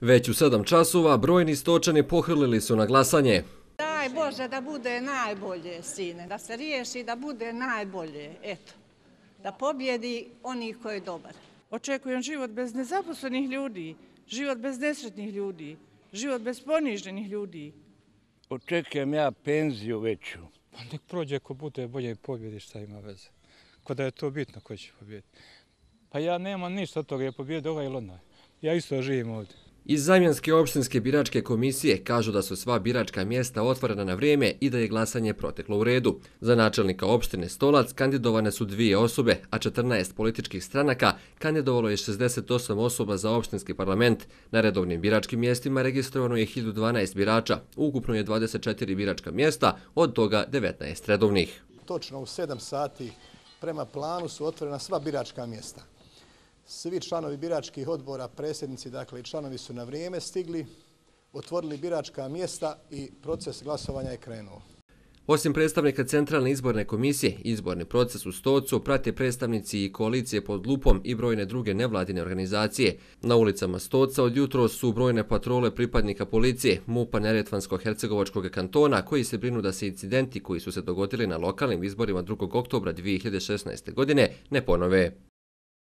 Već u sedam časova brojni stočani pohrlili su na glasanje. Daj Bože da bude najbolje, sine, da se riješi da bude najbolje, eto, da pobjedi onih koji je dobar. Očekujem život bez nezaposlenih ljudi, život bez nesretnih ljudi, život bez poniženih ljudi. Očekujem ja penziju veću. Pa nek prođe ko bude bolje i pobjedi šta ima veze. Ko da je to bitno ko će pobjediti. Pa ja nema ništa od toga, je pobjedi ovaj ili onaj. Ja isto živim ovdje. Iz Zamjanske opštinske biračke komisije kažu da su sva biračka mjesta otvorena na vrijeme i da je glasanje proteklo u redu. Za načelnika opštine Stolac kandidovane su dvije osobe, a 14 političkih stranaka kandidovalo je 68 osoba za opštinski parlament. Na redovnim biračkim mjestima registrovano je 1012 birača, ukupno je 24 biračka mjesta, od toga 19 redovnih. Točno u 7 sati prema planu su otvorena sva biračka mjesta. Svi članovi biračkih odbora, predsjednici dakle, i članovi su na vrijeme stigli, otvorili biračka mjesta i proces glasovanja je krenuo. Osim predstavnika Centralne izborne komisije, izborni proces u Stocu prate predstavnici i koalicije pod lupom i brojne druge nevladine organizacije. Na ulicama Stoca od jutro su brojne patrole pripadnika policije Mupa Neretvansko-Hercegovačkog kantona koji se brinu da se incidenti koji su se dogodili na lokalnim izborima 2. oktobra 2016. godine ne ponove.